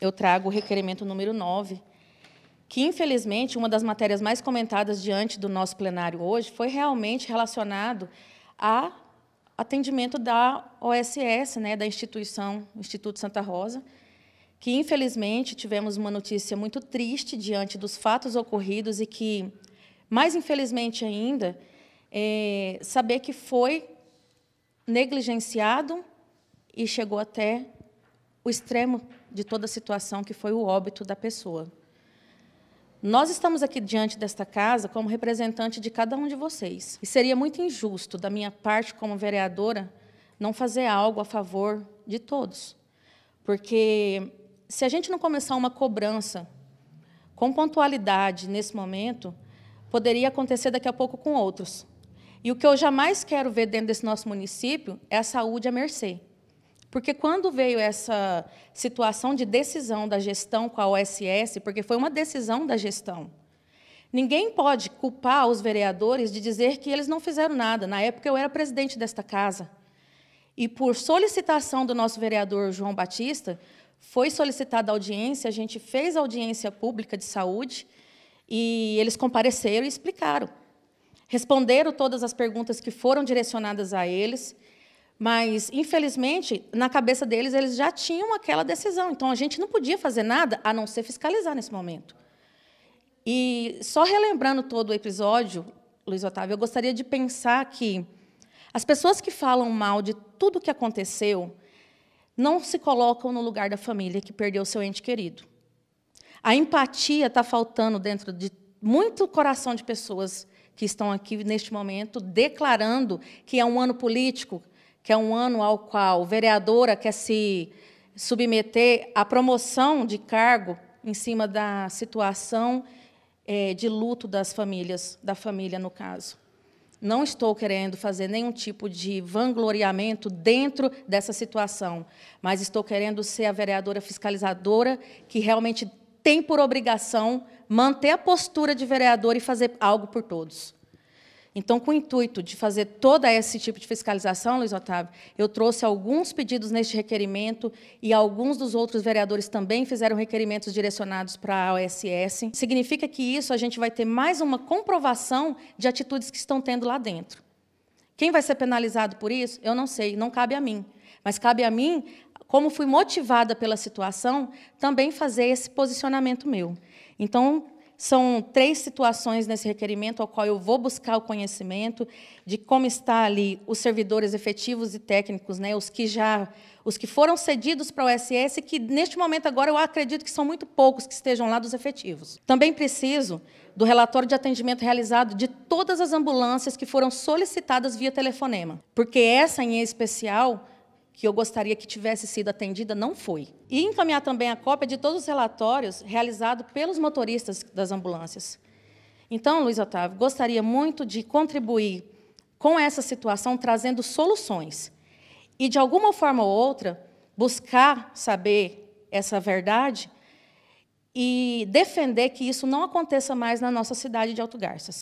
eu trago o requerimento número 9, que, infelizmente, uma das matérias mais comentadas diante do nosso plenário hoje foi realmente relacionado a atendimento da OSS, né, da instituição Instituto Santa Rosa, que infelizmente tivemos uma notícia muito triste diante dos fatos ocorridos e que, mais infelizmente ainda, é saber que foi negligenciado e chegou até o extremo de toda a situação, que foi o óbito da pessoa. Nós estamos aqui diante desta casa como representante de cada um de vocês. E seria muito injusto da minha parte, como vereadora, não fazer algo a favor de todos. Porque se a gente não começar uma cobrança com pontualidade nesse momento, poderia acontecer daqui a pouco com outros. E o que eu jamais quero ver dentro desse nosso município é a saúde à mercê. Porque quando veio essa situação de decisão da gestão com a OSS, porque foi uma decisão da gestão, ninguém pode culpar os vereadores de dizer que eles não fizeram nada. Na época, eu era presidente desta casa. E por solicitação do nosso vereador João Batista, foi solicitada audiência, a gente fez audiência pública de saúde e eles compareceram e explicaram. Responderam todas as perguntas que foram direcionadas a eles. Mas, infelizmente, na cabeça deles, eles já tinham aquela decisão. Então, a gente não podia fazer nada a não ser fiscalizar nesse momento. E, só relembrando todo o episódio, Luiz Otávio, eu gostaria de pensar que as pessoas que falam mal de tudo o que aconteceu não se colocam no lugar da família que perdeu seu ente querido. A empatia está faltando dentro de muito coração de pessoas que estão aqui neste momento declarando que é um ano político, que é um ano ao qual vereadora quer se submeter à promoção de cargo em cima da situação é, de luto das famílias, da família no caso. Não estou querendo fazer nenhum tipo de vangloriamento dentro dessa situação, mas estou querendo ser a vereadora fiscalizadora que realmente tem por obrigação manter a postura de vereador e fazer algo por todos. Então, com o intuito de fazer todo esse tipo de fiscalização, Luiz Otávio, eu trouxe alguns pedidos neste requerimento e alguns dos outros vereadores também fizeram requerimentos direcionados para a OSS. Significa que isso a gente vai ter mais uma comprovação de atitudes que estão tendo lá dentro. Quem vai ser penalizado por isso? Eu não sei, não cabe a mim. Mas cabe a mim, como fui motivada pela situação, também fazer esse posicionamento meu. Então, são três situações nesse requerimento ao qual eu vou buscar o conhecimento de como está ali os servidores efetivos e técnicos, né, os que já os que foram cedidos para o SS, que neste momento agora eu acredito que são muito poucos que estejam lá dos efetivos. Também preciso do relatório de atendimento realizado de todas as ambulâncias que foram solicitadas via telefonema, porque essa em especial que eu gostaria que tivesse sido atendida não foi. E encaminhar também a cópia de todos os relatórios realizados pelos motoristas das ambulâncias. Então, Luiz Otávio, gostaria muito de contribuir com essa situação, trazendo soluções. E, de alguma forma ou outra, buscar saber essa verdade e defender que isso não aconteça mais na nossa cidade de Alto Garças.